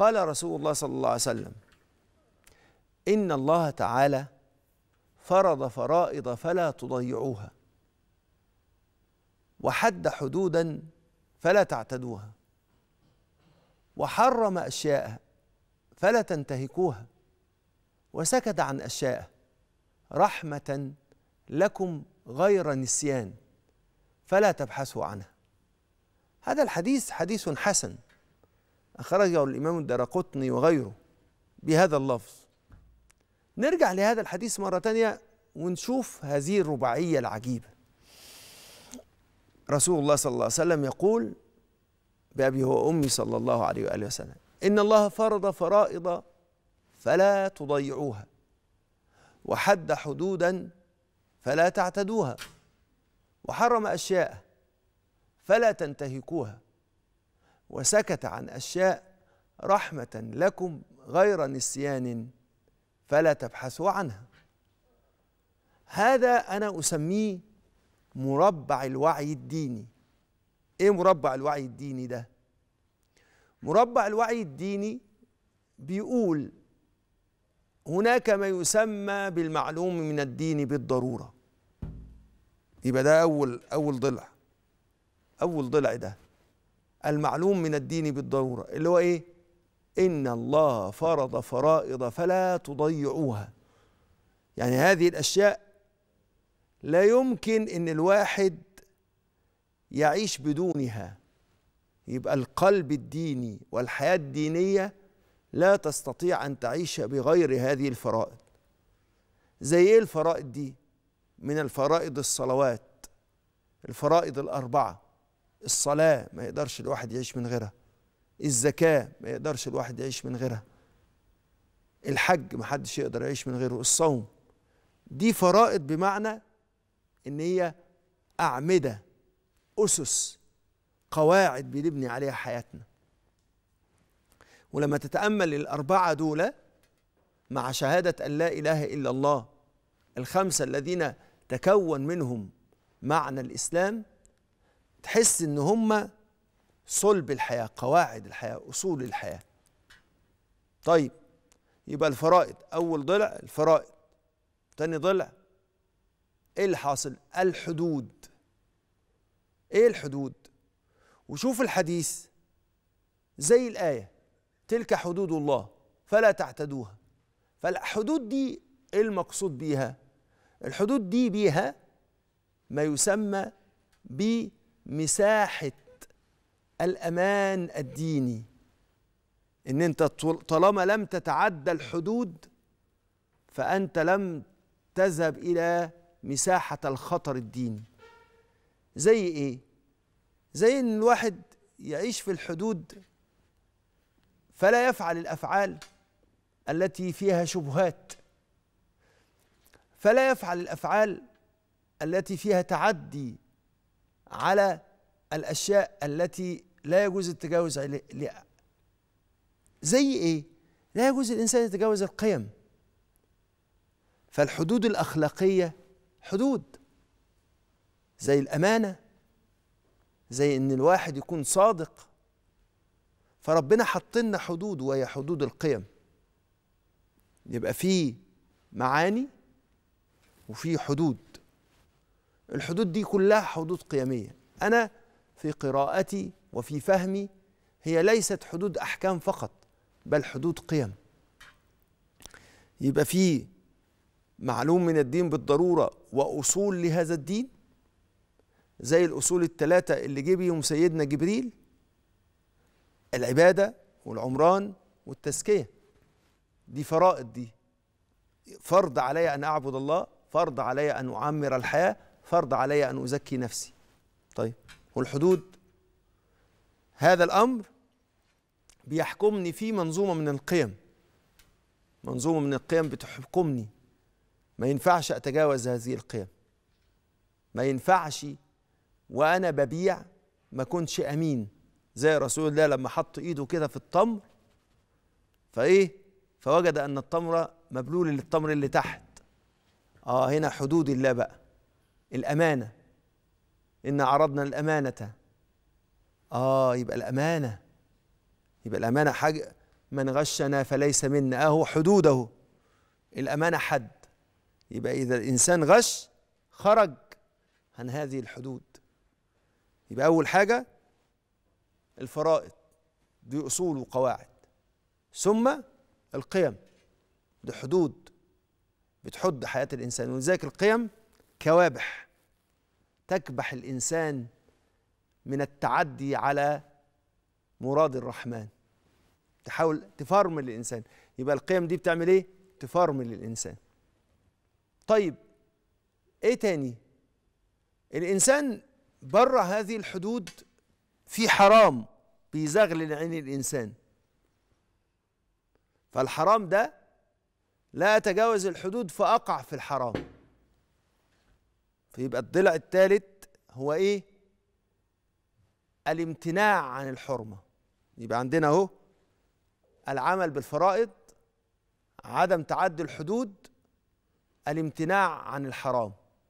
قال رسول الله صلى الله عليه وسلم إن الله تعالى فرض فرائض فلا تضيعوها وحد حدودا فلا تعتدوها وحرم أشياء فلا تنتهكوها وسكت عن أشياء رحمة لكم غير نسيان فلا تبحثوا عنها هذا الحديث حديث حسن أخرجه الإمام الدرقطني وغيره بهذا اللفظ نرجع لهذا الحديث مرة تانية ونشوف هذه الرباعية العجيبة رسول الله صلى الله عليه وسلم يقول بأبي وأمي صلى الله عليه وآله وسلم إن الله فرض فرائض فلا تضيعوها وحد حدودا فلا تعتدوها وحرم أشياء فلا تنتهكوها وسكت عن أشياء رحمة لكم غير نسيان فلا تبحثوا عنها هذا أنا أسميه مربع الوعي الديني إيه مربع الوعي الديني ده؟ مربع الوعي الديني بيقول هناك ما يسمى بالمعلوم من الدين بالضرورة يبقى ده أول أول ضلع أول ضلع ده المعلوم من الدين بالضروره اللي هو ايه ان الله فرض فرائض فلا تضيعوها يعني هذه الاشياء لا يمكن ان الواحد يعيش بدونها يبقى القلب الديني والحياه الدينيه لا تستطيع ان تعيش بغير هذه الفرائض زي ايه الفرائض دي من الفرائض الصلوات الفرائض الاربعه الصلاة ما يقدرش الواحد يعيش من غيرها الزكاة ما يقدرش الواحد يعيش من غيرها الحج ما حدش يقدر يعيش من غيره الصوم دي فرائض بمعنى ان هي أعمدة أسس قواعد بنبني عليها حياتنا ولما تتأمل الأربعة دول مع شهادة أن لا إله إلا الله الخمسة الذين تكون منهم معنى الإسلام تحس ان هم صلب الحياه قواعد الحياه اصول الحياه طيب يبقى الفرائض اول ضلع الفرائض تاني ضلع ايه اللي حاصل الحدود ايه الحدود وشوف الحديث زي الايه تلك حدود الله فلا تعتدوها فالحدود دي ايه المقصود بيها الحدود دي بيها ما يسمى بي مساحه الامان الديني ان انت طالما لم تتعدى الحدود فانت لم تذهب الى مساحه الخطر الديني زي ايه زي ان الواحد يعيش في الحدود فلا يفعل الافعال التي فيها شبهات فلا يفعل الافعال التي فيها تعدي على الأشياء التي لا يجوز التجاوز عليها زي إيه؟ لا يجوز الإنسان يتجاوز القيم فالحدود الأخلاقية حدود زي الأمانة زي إن الواحد يكون صادق فربنا لنا حدود وهي حدود القيم يبقى في معاني وفي حدود الحدود دي كلها حدود قيمية أنا في قراءتي وفي فهمي هي ليست حدود أحكام فقط بل حدود قيم يبقى في معلوم من الدين بالضرورة وأصول لهذا الدين زي الأصول الثلاثة اللي جه بيهم سيدنا جبريل العبادة والعمران والتزكية دي فرائض دي فرض علي أن أعبد الله فرض علي أن أعمر الحياة فرض علي أن أزكي نفسي طيب والحدود هذا الأمر بيحكمني فيه منظومة من القيم منظومة من القيم بتحكمني ما ينفعش أتجاوز هذه القيم ما ينفعش وأنا ببيع ما كنتش أمين زي رسول الله لما حط إيده كده في التمر فإيه فوجد أن التمر مبلول للتمر اللي تحت آه هنا حدود الله بقى الأمانة إن عرضنا الأمانة آه يبقى الأمانة يبقى الأمانة حاجة من غشنا فليس منا أهو آه، حدوده الأمانة حد يبقى إذا الإنسان غش خرج عن هذه الحدود يبقى أول حاجة الفرائض دي أصول وقواعد ثم القيم دي حدود بتحد حياة الإنسان ولذلك القيم كوابح تكبح الانسان من التعدي على مراد الرحمن تحاول تفرمل الانسان يبقى القيم دي بتعمل ايه تفرمل الانسان طيب ايه تاني الانسان بره هذه الحدود في حرام بيزغلل عين الانسان فالحرام ده لا اتجاوز الحدود فاقع في الحرام فيبقى الضلع الثالث هو ايه الامتناع عن الحرمه يبقى عندنا اهو العمل بالفرائض عدم تعدي الحدود الامتناع عن الحرام